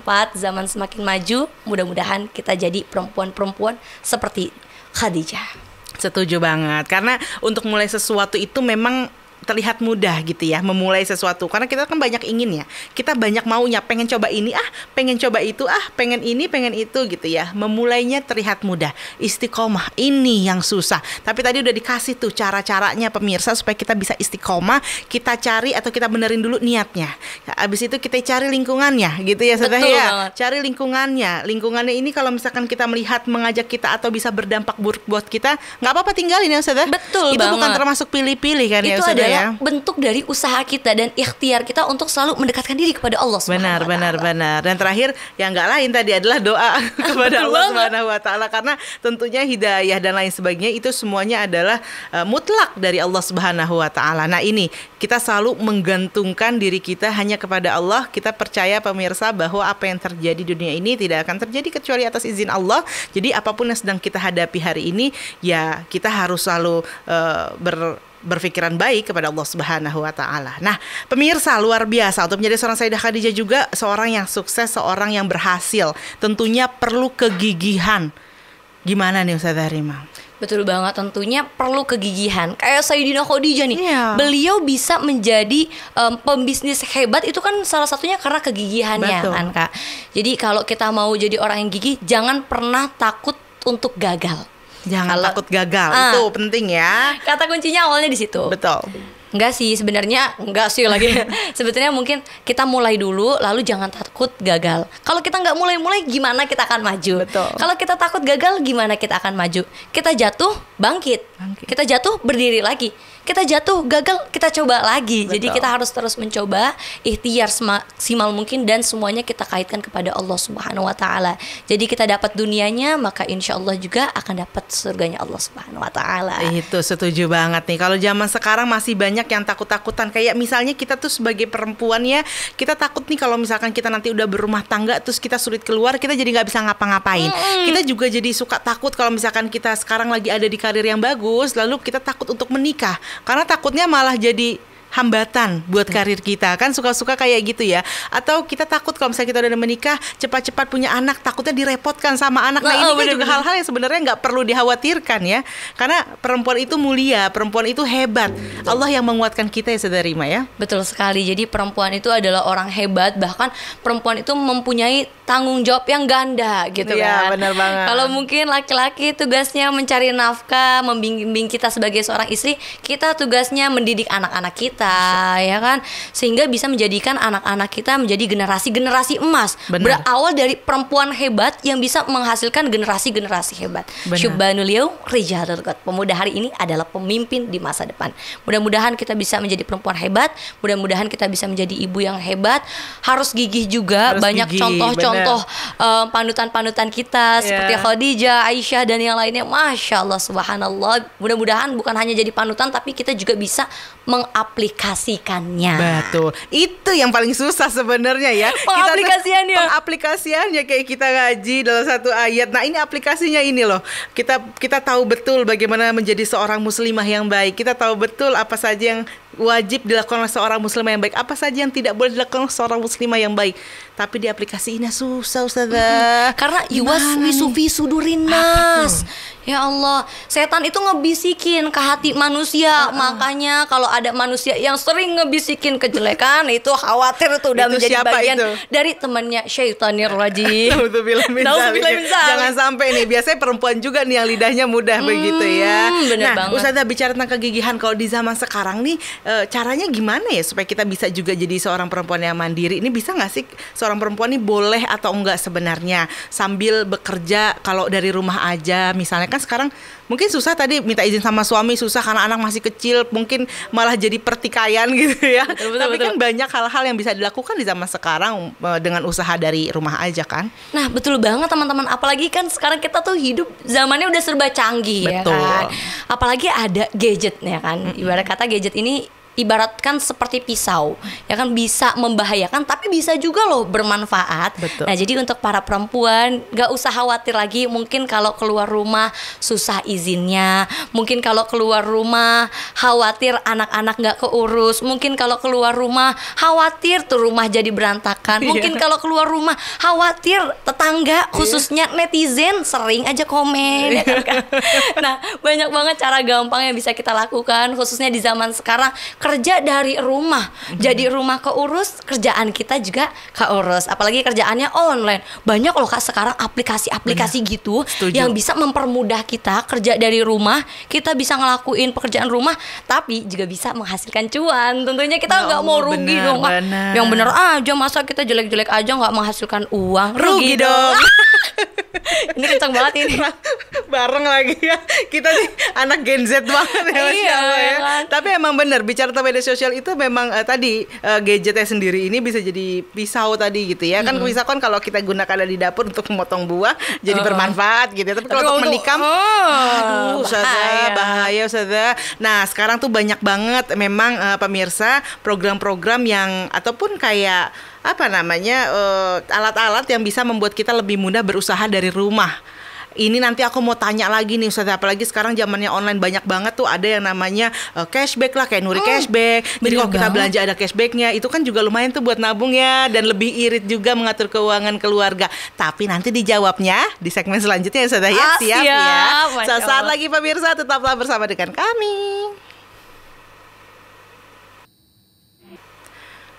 iya. zaman semakin maju. Mudah-mudahan kita jadi perempuan-perempuan seperti Khadijah. Setuju banget. Karena untuk mulai sesuatu itu memang terlihat mudah gitu ya memulai sesuatu karena kita kan banyak ingin ya kita banyak maunya pengen coba ini ah pengen coba itu ah pengen ini pengen itu gitu ya memulainya terlihat mudah istiqomah ini yang susah tapi tadi udah dikasih tuh cara caranya pemirsa supaya kita bisa istiqomah kita cari atau kita benerin dulu niatnya habis itu kita cari lingkungannya gitu ya sudah ya cari lingkungannya lingkungannya ini kalau misalkan kita melihat mengajak kita atau bisa berdampak buruk buat kita nggak apa-apa tinggalin ya sudah betul itu banget. bukan termasuk pilih-pilih kan ya, itu ya, adalah ya. bentuk dari usaha kita dan ikhtiar kita untuk selalu mendekatkan diri kepada Allah Benar, benar, benar. Dan terakhir yang nggak lain tadi adalah doa kepada Allah Subhanahu wa taala karena tentunya hidayah dan lain sebagainya itu semuanya adalah uh, mutlak dari Allah Subhanahu wa taala. Nah, ini kita selalu menggantungkan diri kita hanya kepada Allah. Kita percaya pemirsa bahwa apa yang terjadi di dunia ini tidak akan terjadi kecuali atas izin Allah. Jadi apapun yang sedang kita hadapi hari ini ya kita harus selalu uh, ber berpikiran baik kepada Allah Subhanahu wa taala. Nah, pemirsa luar biasa untuk menjadi seorang Sayyidah Khadijah juga seorang yang sukses, seorang yang berhasil, tentunya perlu kegigihan. Gimana nih Ustaz Rima? Betul banget tentunya perlu kegigihan. Kayak Sayyidina Khadijah nih. Yeah. Beliau bisa menjadi um, pembisnis hebat itu kan salah satunya karena kegigihannya Betul. kan Kak. Jadi kalau kita mau jadi orang yang gigih jangan pernah takut untuk gagal. Jangan kalo, takut gagal, uh, itu penting ya. Kata kuncinya awalnya di situ. Betul. Enggak sih, sebenarnya enggak sih lagi. sebenarnya mungkin kita mulai dulu, lalu jangan takut gagal. Kalau kita nggak mulai-mulai, gimana kita akan maju? Betul. Kalau kita takut gagal, gimana kita akan maju? Kita jatuh, bangkit. bangkit. Kita jatuh, berdiri lagi kita jatuh gagal kita coba lagi Betul. jadi kita harus terus mencoba ikhtiar semaksimal mungkin dan semuanya kita kaitkan kepada Allah Subhanahu Wa Taala jadi kita dapat dunianya maka insya Allah juga akan dapat surganya Allah Subhanahu Wa Taala itu setuju banget nih kalau zaman sekarang masih banyak yang takut-takutan kayak misalnya kita tuh sebagai perempuan ya kita takut nih kalau misalkan kita nanti udah berumah tangga terus kita sulit keluar kita jadi nggak bisa ngapa-ngapain hmm. kita juga jadi suka takut kalau misalkan kita sekarang lagi ada di karir yang bagus lalu kita takut untuk menikah karena takutnya malah jadi hambatan buat Betul. karir kita kan suka-suka kayak gitu ya atau kita takut kalau misalnya kita udah menikah cepat-cepat punya anak takutnya direpotkan sama anak nah oh, ini bener kan bener, juga hal-hal yang sebenarnya nggak perlu dikhawatirkan ya karena perempuan itu mulia perempuan itu hebat Betul. Allah yang menguatkan kita ya saudari ya Betul sekali jadi perempuan itu adalah orang hebat bahkan perempuan itu mempunyai tanggung jawab yang ganda gitu ya, kan benar banget kalau mungkin laki-laki tugasnya mencari nafkah membimbing kita sebagai seorang istri kita tugasnya mendidik anak-anak kita kita ya kan sehingga bisa menjadikan anak-anak kita menjadi generasi-generasi emas Bener. berawal dari perempuan hebat yang bisa menghasilkan generasi-generasi hebat Syubanulio Rijahatul pemuda hari ini adalah pemimpin di masa depan mudah-mudahan kita bisa menjadi perempuan hebat mudah-mudahan kita bisa menjadi ibu yang hebat harus gigih juga harus banyak contoh-contoh um, panutan-panutan kita yeah. seperti Khadijah Aisyah dan yang lainnya Masya Allah subhanallah mudah-mudahan bukan hanya jadi panutan tapi kita juga bisa mengaplik mengaplikasikannya. Betul. Itu yang paling susah sebenarnya ya. Pengaplikasiannya. Kita pengaplikasiannya kayak kita ngaji dalam satu ayat. Nah, ini aplikasinya ini loh. Kita kita tahu betul bagaimana menjadi seorang muslimah yang baik. Kita tahu betul apa saja yang wajib dilakukan oleh seorang muslimah yang baik apa saja yang tidak boleh dilakukan oleh seorang muslimah yang baik tapi di aplikasi ini susah ustazah mm-hmm. karena yuwas wisufi durinas ya Allah setan itu ngebisikin ke hati manusia uh-uh. makanya kalau ada manusia yang sering ngebisikin kejelekan itu khawatir tuh udah itu menjadi bagian itu? dari temannya syaitanir rajim jangan sampai nih biasanya perempuan juga nih yang lidahnya mudah hmm, begitu ya nah banget. ustazah bicara tentang kegigihan kalau di zaman sekarang nih e, caranya gimana ya supaya kita bisa juga jadi seorang perempuan yang mandiri? Ini bisa nggak sih seorang perempuan ini boleh atau enggak sebenarnya sambil bekerja kalau dari rumah aja misalnya kan sekarang mungkin susah tadi minta izin sama suami susah karena anak masih kecil mungkin malah jadi pertikaian gitu ya betul, betul, tapi kan betul. kan banyak hal-hal yang bisa dilakukan di zaman sekarang e, dengan usaha dari rumah aja kan nah betul banget teman-teman apalagi kan sekarang kita tuh hidup zamannya udah serba canggih ya betul. ya kan apalagi ada gadgetnya kan ibarat kata gadget ini ibaratkan seperti pisau ya kan bisa membahayakan tapi bisa juga loh bermanfaat Betul. nah jadi untuk para perempuan gak usah khawatir lagi mungkin kalau keluar rumah susah izinnya mungkin kalau keluar rumah khawatir anak-anak gak keurus mungkin kalau keluar rumah khawatir tuh rumah jadi berantakan iya. mungkin yeah. kalau keluar rumah khawatir tetangga iya. khususnya netizen sering aja komen yeah. ya kan? nah banyak banget cara gampang yang bisa kita lakukan khususnya di zaman sekarang kerja dari rumah. Mhm. Jadi rumah keurus, kerjaan kita juga keurus. Apalagi kerjaannya online. Banyak loh Kak sekarang aplikasi-aplikasi gitu Setuju. yang bisa mempermudah kita kerja dari rumah. Kita bisa ngelakuin pekerjaan rumah tapi juga bisa menghasilkan cuan. Tentunya kita ya nggak mau rugi bener, dong. Kak. Bener. Yang bener aja masa kita jelek-jelek aja nggak menghasilkan uang. Rugi, rugi dong. dong. ini kencang banget ini. bareng lagi ya kita nih anak Gen Z banget ya Mas iya, ya. Tapi emang bener bicara tentang media sosial itu memang uh, tadi uh, gadgetnya sendiri ini bisa jadi pisau tadi gitu ya hmm. kan pisau kan kalau kita gunakan ada di dapur untuk memotong buah jadi uh. bermanfaat gitu ya. Tapi kalau untuk menikam, oh, aduh usada bahaya usada. Nah sekarang tuh banyak banget memang uh, pemirsa program-program yang ataupun kayak apa namanya alat-alat uh, alat -alat yang bisa membuat kita lebih mudah berusaha dari rumah ini nanti aku mau tanya lagi nih Ustaz apalagi sekarang zamannya online banyak banget tuh ada yang namanya uh, cashback lah kayak Nuri hmm, cashback jadi kalau kita belanja ada cashbacknya itu kan juga lumayan tuh buat nabung ya dan lebih irit juga mengatur keuangan keluarga tapi nanti dijawabnya di segmen selanjutnya Ustaz ya ah, siap, siap ya Saat-saat lagi pemirsa tetaplah bersama dengan kami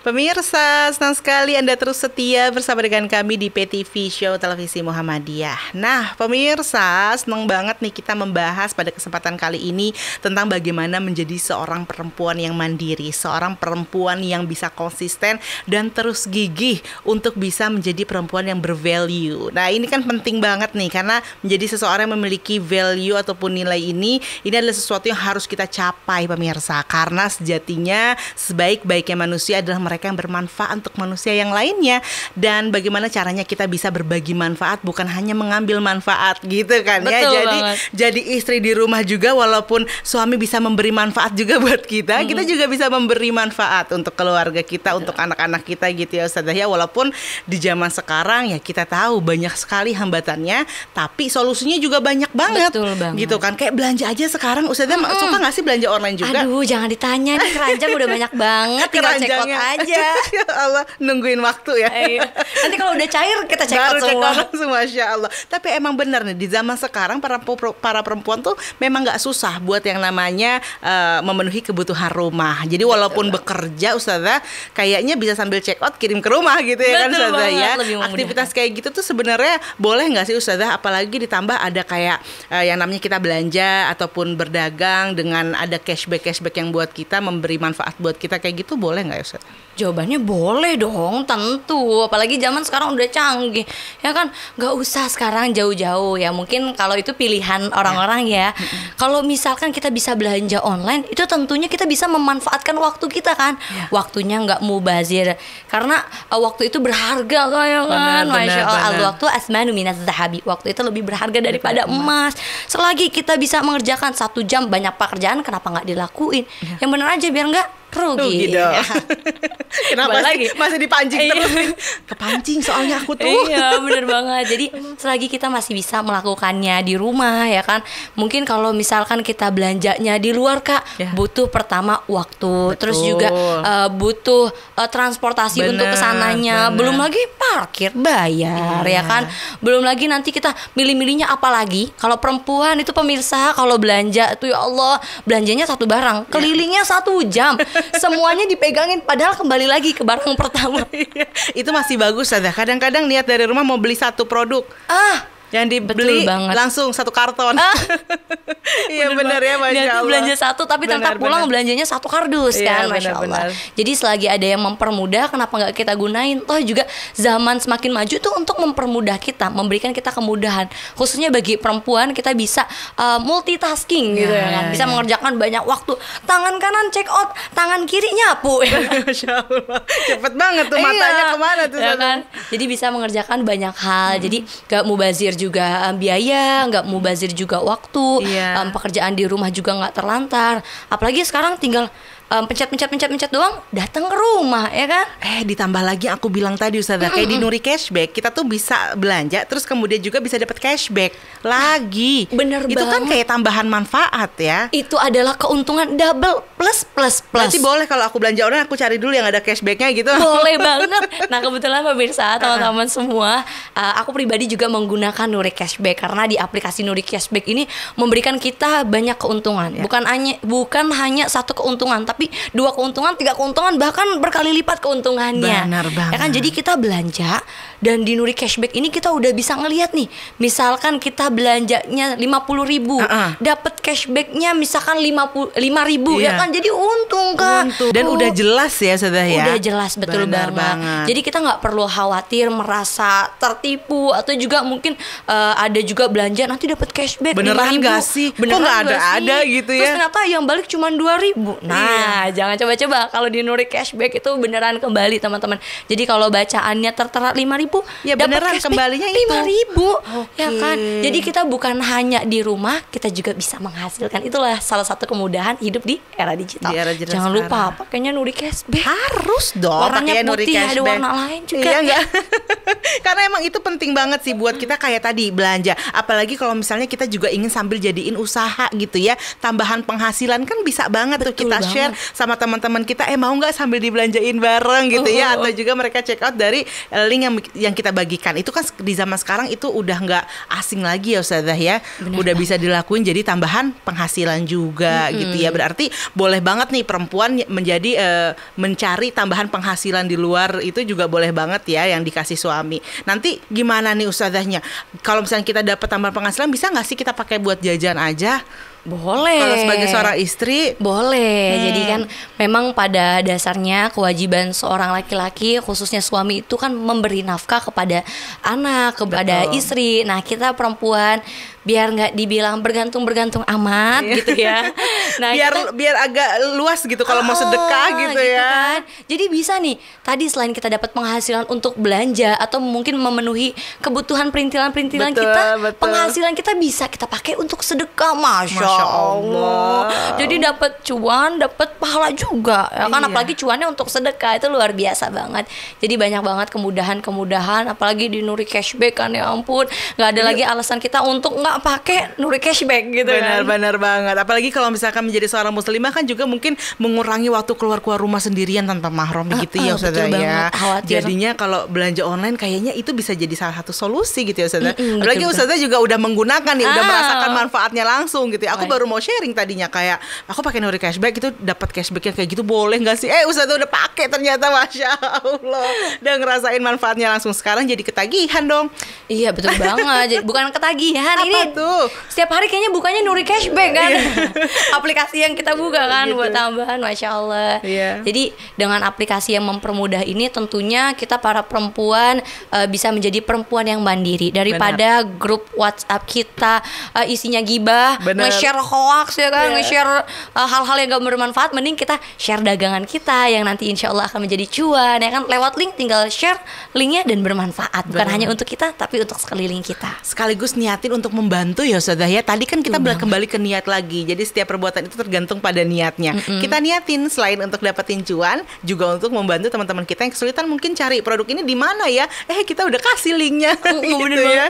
Pemirsa, senang sekali Anda terus setia bersama dengan kami di PTV Show Televisi Muhammadiyah. Nah, pemirsa, senang banget nih kita membahas pada kesempatan kali ini tentang bagaimana menjadi seorang perempuan yang mandiri, seorang perempuan yang bisa konsisten dan terus gigih untuk bisa menjadi perempuan yang bervalue. Nah, ini kan penting banget nih karena menjadi seseorang yang memiliki value ataupun nilai ini, ini adalah sesuatu yang harus kita capai pemirsa karena sejatinya sebaik-baiknya manusia adalah mereka mereka yang bermanfaat untuk manusia yang lainnya dan bagaimana caranya kita bisa berbagi manfaat bukan hanya mengambil manfaat gitu kan ya. Betul ya jadi banget. jadi istri di rumah juga walaupun suami bisa memberi manfaat juga buat kita hmm. kita juga bisa memberi manfaat untuk keluarga kita Betul. untuk anak-anak kita gitu ya Ustazah ya walaupun di zaman sekarang ya kita tahu banyak sekali hambatannya tapi solusinya juga banyak banget banget. gitu kan kayak belanja aja sekarang Ustazah hmm. suka nggak sih belanja online juga aduh jangan ditanya nih keranjang udah banyak banget tinggal cekot aja aja. ya Allah, nungguin waktu ya. Eh, iya. Nanti kalau udah cair kita check Baru out semua. out langsung, Masya Allah. Tapi emang benar nih di zaman sekarang para para perempuan tuh memang nggak susah buat yang namanya uh, memenuhi kebutuhan rumah. Jadi walaupun Betul. bekerja Ustazah kayaknya bisa sambil check out kirim ke rumah gitu ya kan, Betul kan Ustazah ya. Aktivitas kayak gitu tuh sebenarnya boleh nggak sih Ustazah apalagi ditambah ada kayak uh, yang namanya kita belanja ataupun berdagang dengan ada cashback cashback yang buat kita memberi manfaat buat kita kayak gitu boleh nggak ya Ustaz? Jawabannya boleh dong, tentu. Apalagi zaman sekarang udah canggih, ya kan? Gak usah sekarang jauh-jauh ya. Mungkin kalau itu pilihan ya. orang-orang ya. Kalau misalkan kita bisa belanja online, itu tentunya kita bisa memanfaatkan waktu kita kan. Ya. Waktunya nggak mubazir, karena uh, waktu itu berharga kan, ya kan? Masya Allah, waktu asmanu minas zahabi. Waktu itu lebih berharga daripada emas. Selagi kita bisa mengerjakan satu jam banyak pekerjaan, kenapa nggak dilakuin? Ya. Yang benar aja biar nggak rugi, rugi gitu. dong. Iya. Kenapa lagi? masih dipancing iya. terus? Kepancing soalnya aku tuh. iya bener banget. Jadi selagi kita masih bisa melakukannya di rumah ya kan, mungkin kalau misalkan kita belanjanya di luar kak, ya. butuh pertama waktu, Betul. terus juga uh, butuh uh, transportasi bener, untuk kesananya, bener. belum lagi parkir bayar ya iya. ya kan, belum lagi nanti kita milih-milihnya apa lagi. Kalau perempuan itu pemirsa kalau belanja tuh ya Allah belanjanya satu barang, iya. kelilingnya satu jam. semuanya dipegangin padahal kembali lagi ke barang pertama iya. itu masih bagus ada kadang-kadang niat dari rumah mau beli satu produk ah yang dibeli banget. langsung satu karton. Ah. Iya ah, benar ya masya Allah. belanja satu tapi bener, tetap pulang bener. belanjanya satu kardus ya, kan masya bener, Allah. Bener. Jadi selagi ada yang mempermudah kenapa nggak kita gunain? Toh juga zaman semakin maju tuh untuk mempermudah kita, memberikan kita kemudahan. Khususnya bagi perempuan kita bisa uh, multitasking gitu ya, ya kan. Bisa ya. mengerjakan banyak waktu. Tangan kanan check out, tangan kiri nyapu. masya Allah. Cepet banget tuh iya. matanya iya, kemana tuh. Ya kan? Jadi bisa mengerjakan banyak hal. Hmm. Jadi gak mubazir juga um, biaya, nggak mubazir juga waktu, yeah. Iya. um, pekerjaan di rumah juga nggak terlantar. Apalagi sekarang tinggal um, pencet pencet pencet pencet doang datang ke rumah ya kan eh ditambah lagi aku bilang tadi Ustazah mm -hmm. kayak di Nuri cashback kita tuh bisa belanja terus kemudian juga bisa dapat cashback lagi bener itu kan banget. kan kayak tambahan manfaat ya itu adalah keuntungan double plus plus plus nanti boleh kalau aku belanja orang aku cari dulu yang ada cashbacknya gitu boleh banget nah kebetulan pemirsa ah. teman-teman semua uh, aku pribadi juga menggunakan Nuri cashback karena di aplikasi Nuri cashback ini memberikan kita banyak keuntungan ya. bukan hanya bukan hanya satu keuntungan tapi tapi dua keuntungan, tiga keuntungan bahkan berkali lipat keuntungannya. Benar banget. Ya kan jadi kita belanja dan di Nuri Cashback ini kita udah bisa ngelihat nih misalkan kita belanjanya 50 ribu uh ah, -uh. Ah. dapat cashbacknya misalkan 50 lima ribu yeah. ya iya. kan jadi untung kak untung. dan udah jelas ya sudah ya udah jelas betul Benar banget. banget jadi kita nggak perlu khawatir merasa tertipu atau juga mungkin uh, ada juga belanja nanti dapet cashback beneran 5 gak sih beneran kok gak ada gak ada gitu ya terus ternyata yang balik cuma 2 ribu iya. nah iya. jangan coba-coba kalau di Nuri Cashback itu beneran kembali teman-teman jadi kalau bacaannya tertera 5 ribu aku ya beneran kembalinya kembalinya lima ribu okay. ya kan jadi kita bukan hanya di rumah kita juga bisa menghasilkan itulah salah satu kemudahan hidup di era digital di era jangan sekarang. lupa pakainya nuri cashback harus dong warnanya putih nuri cashback. ada warna lain juga iya, ya karena emang itu penting banget sih buat kita kayak tadi belanja apalagi kalau misalnya kita juga ingin sambil jadiin usaha gitu ya tambahan penghasilan kan bisa banget Betul tuh kita banget. share sama teman-teman kita eh mau nggak sambil dibelanjain bareng gitu uh, ya oh. atau juga mereka check out dari eh, link yang yang kita bagikan itu kan di zaman sekarang itu udah nggak asing lagi ya Ustazah ya. Bener udah banget. bisa dilakuin jadi tambahan penghasilan juga -hmm. gitu ya. Berarti boleh banget nih perempuan menjadi uh, mencari tambahan penghasilan di luar itu juga boleh banget ya yang dikasih suami. Nanti gimana nih Ustazahnya? Kalau misalnya kita dapat tambahan penghasilan bisa nggak sih kita pakai buat jajan aja? Boleh. Kalau sebagai seorang istri boleh. Hmm. Jadi kan memang pada dasarnya kewajiban seorang laki-laki khususnya suami itu kan memberi nafkah kepada anak, kepada Betul. istri. Nah, kita perempuan biar nggak dibilang bergantung-bergantung amat iya. gitu ya. Nah, biar kita, biar agak luas gitu kalau oh, mau ah, sedekah gitu, gitu ya. Kan. Jadi bisa nih. Tadi selain kita dapat penghasilan untuk belanja atau mungkin memenuhi kebutuhan perintilan-perintilan kita, betul. penghasilan kita bisa kita pakai untuk sedekah, masya, masya Allah. Jadi dapat cuan, dapat pahala juga. Ya kan iya. apalagi cuannya untuk sedekah itu luar biasa banget. Jadi banyak banget kemudahan-kemudahan apalagi di Nuri cashback kan ya ampun. nggak ada iya. lagi alasan kita untuk nggak pakai nuri cashback gitu kan. benar kan? benar banget apalagi kalau misalkan menjadi seorang muslimah kan juga mungkin mengurangi waktu keluar keluar rumah sendirian tanpa mahram ah, gitu uh, ya ah, saudara ya jadinya kalau belanja online kayaknya itu bisa jadi salah satu solusi gitu ya saudara mm hmm apalagi ustazah juga udah menggunakan nih ah. udah merasakan manfaatnya langsung gitu ya. aku Why? baru mau sharing tadinya kayak aku pakai nuri cashback itu dapat cashbacknya kayak gitu boleh nggak sih eh ustazah udah pakai ternyata masya allah udah ngerasain manfaatnya langsung sekarang jadi ketagihan dong iya betul banget bukan ketagihan ini itu Setiap hari kayaknya bukanya nuri cashback kan. Iya. aplikasi yang kita buka kan gitu. buat tambahan, masya Allah. Yeah. Jadi dengan aplikasi yang mempermudah ini tentunya kita para perempuan uh, bisa menjadi perempuan yang mandiri daripada Benar. grup WhatsApp kita uh, isinya gibah, nge-share hoax ya kan, yeah. nge-share uh, hal-hal yang gak bermanfaat. Mending kita share dagangan kita yang nanti insya Allah akan menjadi cuan ya kan. Lewat link tinggal share linknya dan bermanfaat bukan Benar. hanya untuk kita tapi untuk sekeliling kita. Sekaligus niatin untuk membantu membantu ya Ustazah ya. Tadi kan kita balik kembali ke niat lagi. Jadi setiap perbuatan itu tergantung pada niatnya. Mm-hmm. Kita niatin selain untuk dapetin cuan, juga untuk membantu teman-teman kita yang kesulitan mungkin cari produk ini di mana ya. Eh kita udah kasih linknya. uh, gitu ya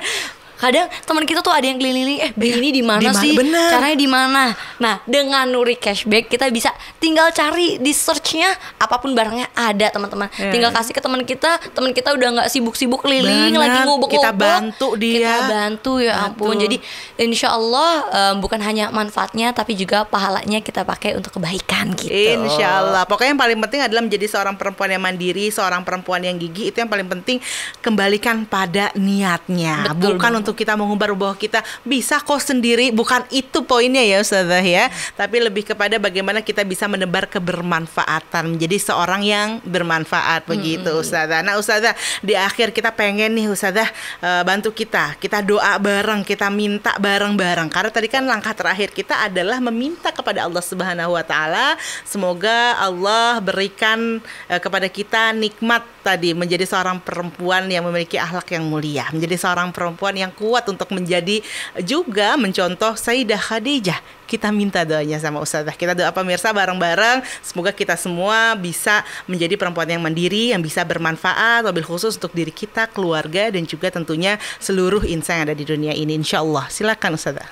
kadang teman kita tuh ada yang keliling eh beli iya, ini di mana sih bener. caranya di mana nah dengan nuri cashback kita bisa tinggal cari di searchnya apapun barangnya ada teman-teman yeah. tinggal iya. kasih ke teman kita teman kita udah nggak sibuk-sibuk keliling lagi ngubek kita bantu dia kita bantu ya ampun jadi insya Allah um, eh, bukan hanya manfaatnya tapi juga pahalanya kita pakai untuk kebaikan gitu insya Allah pokoknya yang paling penting adalah menjadi seorang perempuan yang mandiri seorang perempuan yang gigi itu yang paling penting kembalikan pada niatnya Betul bukan banget untuk kita mengubah bahwa kita bisa kok sendiri bukan itu poinnya ya Ustazah ya tapi lebih kepada bagaimana kita bisa menebar kebermanfaatan menjadi seorang yang bermanfaat hmm, begitu hmm, hmm. Ustazah nah Ustazah di akhir kita pengen nih Ustazah eh, bantu kita kita doa bareng kita minta bareng-bareng karena tadi kan langkah terakhir kita adalah meminta kepada Allah Subhanahu wa taala semoga Allah berikan eh, kepada kita nikmat tadi menjadi seorang perempuan yang memiliki akhlak yang mulia menjadi seorang perempuan yang kuat untuk menjadi juga mencontoh Sayyidah Khadijah kita minta doanya sama ustazah. Kita doa pemirsa bareng-bareng. Semoga kita semua bisa menjadi perempuan yang mandiri, yang bisa bermanfaat, lebih khusus untuk diri kita, keluarga, dan juga tentunya seluruh insan yang ada di dunia ini. Insya Allah. Silakan ustazah.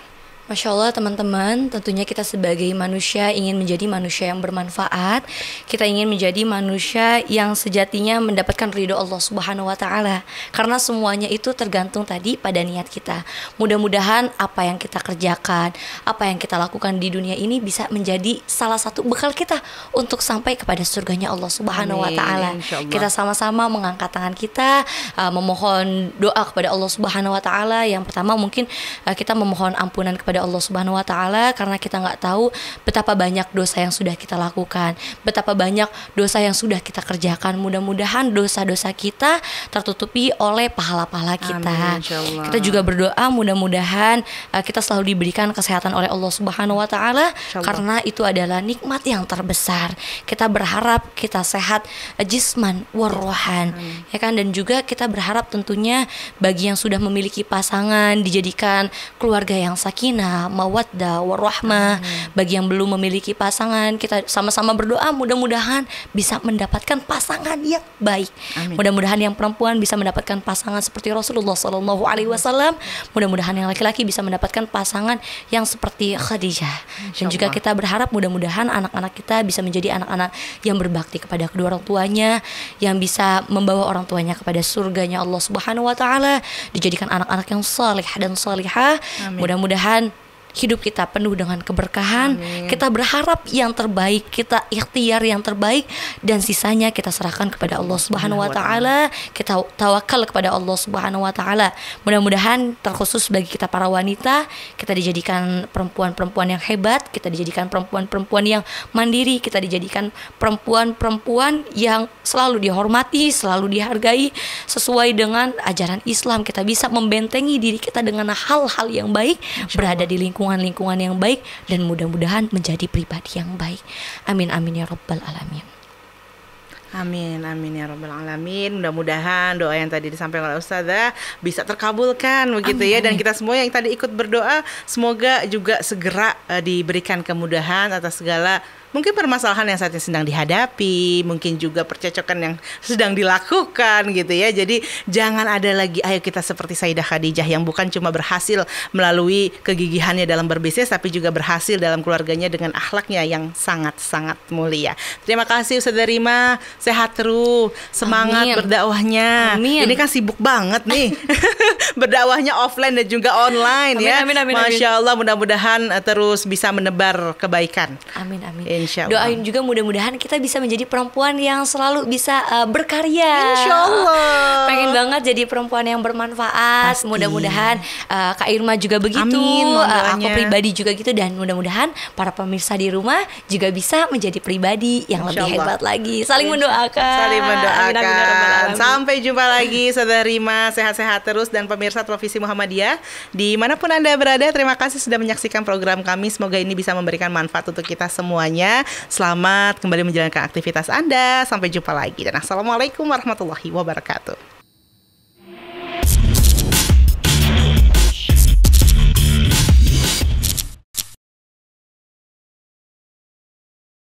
Masya Allah teman-teman, tentunya kita sebagai manusia ingin menjadi manusia yang bermanfaat. Kita ingin menjadi manusia yang sejatinya mendapatkan ridho Allah Subhanahu wa taala. Karena semuanya itu tergantung tadi pada niat kita. Mudah-mudahan apa yang kita kerjakan, apa yang kita lakukan di dunia ini bisa menjadi salah satu bekal kita untuk sampai kepada surganya Allah Subhanahu wa taala. Kita sama-sama mengangkat tangan kita, uh, memohon doa kepada Allah Subhanahu wa taala. Yang pertama mungkin uh, kita memohon ampunan kepada kepada Allah Subhanahu wa taala karena kita nggak tahu betapa banyak dosa yang sudah kita lakukan, betapa banyak dosa yang sudah kita kerjakan. Mudah-mudahan dosa-dosa kita tertutupi oleh pahala-pahala kita. Amin, kita juga berdoa mudah-mudahan uh, kita selalu diberikan kesehatan oleh Allah Subhanahu wa taala karena itu adalah nikmat yang terbesar. Kita berharap kita sehat eh, jisman warohan ya kan dan juga kita berharap tentunya bagi yang sudah memiliki pasangan dijadikan keluarga yang sakinah fitnah, mawaddah, warahmah. hmm. Bagi yang belum memiliki pasangan, kita sama-sama berdoa mudah-mudahan bisa mendapatkan pasangan yang baik. Mudah-mudahan yang perempuan bisa mendapatkan pasangan seperti Rasulullah Shallallahu alaihi wasallam. Hmm. Mudah-mudahan yang laki-laki bisa mendapatkan pasangan yang seperti Khadijah. Dan juga kita berharap mudah-mudahan anak-anak kita bisa menjadi anak-anak yang berbakti kepada kedua orang tuanya, yang bisa membawa orang tuanya kepada surganya Allah Subhanahu wa taala, dijadikan anak-anak yang saleh dan salihah. Mudah-mudahan hidup kita penuh dengan keberkahan. Amin. Kita berharap yang terbaik, kita ikhtiar yang terbaik dan sisanya kita serahkan kepada Allah Subhanahu wa taala. Kita tawakal kepada Allah Subhanahu wa taala. Mudah-mudahan terkhusus bagi kita para wanita, kita dijadikan perempuan-perempuan yang hebat, kita dijadikan perempuan-perempuan yang mandiri, kita dijadikan perempuan-perempuan yang selalu dihormati, selalu dihargai sesuai dengan ajaran Islam. Kita bisa membentengi diri kita dengan hal-hal yang baik berada di lingkungan lingkungan-lingkungan yang baik dan mudah-mudahan menjadi pribadi yang baik. Amin amin ya rabbal alamin. Amin, amin ya robbal alamin. Mudah-mudahan doa yang tadi disampaikan oleh Ustazah bisa terkabulkan begitu ya. amin. ya dan kita semua yang tadi ikut berdoa semoga juga segera uh, diberikan kemudahan atas segala mungkin permasalahan yang saat ini sedang dihadapi, mungkin juga percocokan yang sedang dilakukan gitu ya. Jadi jangan ada lagi ayo kita seperti Saidah Khadijah yang bukan cuma berhasil melalui kegigihannya dalam berbisnis tapi juga berhasil dalam keluarganya dengan akhlaknya yang sangat-sangat mulia. Terima kasih Ustaz Rima, sehat terus, semangat Amin. berdakwahnya. Amin. Ini kan sibuk banget nih. berdakwahnya offline dan juga online amin, ya. Amin, amin, Masya Allah mudah-mudahan eh, terus bisa menebar kebaikan. Amin amin. Insya Allah. Doain juga mudah-mudahan kita bisa menjadi perempuan yang selalu bisa uh, berkarya. Insya Allah. Pengen banget jadi perempuan yang bermanfaat. Mudah-mudahan uh, Kak Irma juga begitu. Amin, uh, aku pribadi juga gitu dan mudah-mudahan para pemirsa di rumah juga bisa menjadi pribadi yang lebih hebat lagi. Saling mendoakan. Saling mendoakan. Amin, amin, Sampai jumpa lagi saudara Rima sehat-sehat terus dan pemirsa Televisi Muhammadiyah dimanapun anda berada. Terima kasih sudah menyaksikan program kami. Semoga ini bisa memberikan manfaat untuk kita semuanya. Selamat kembali menjalankan aktivitas Anda. Sampai jumpa lagi dan assalamualaikum warahmatullahi wabarakatuh.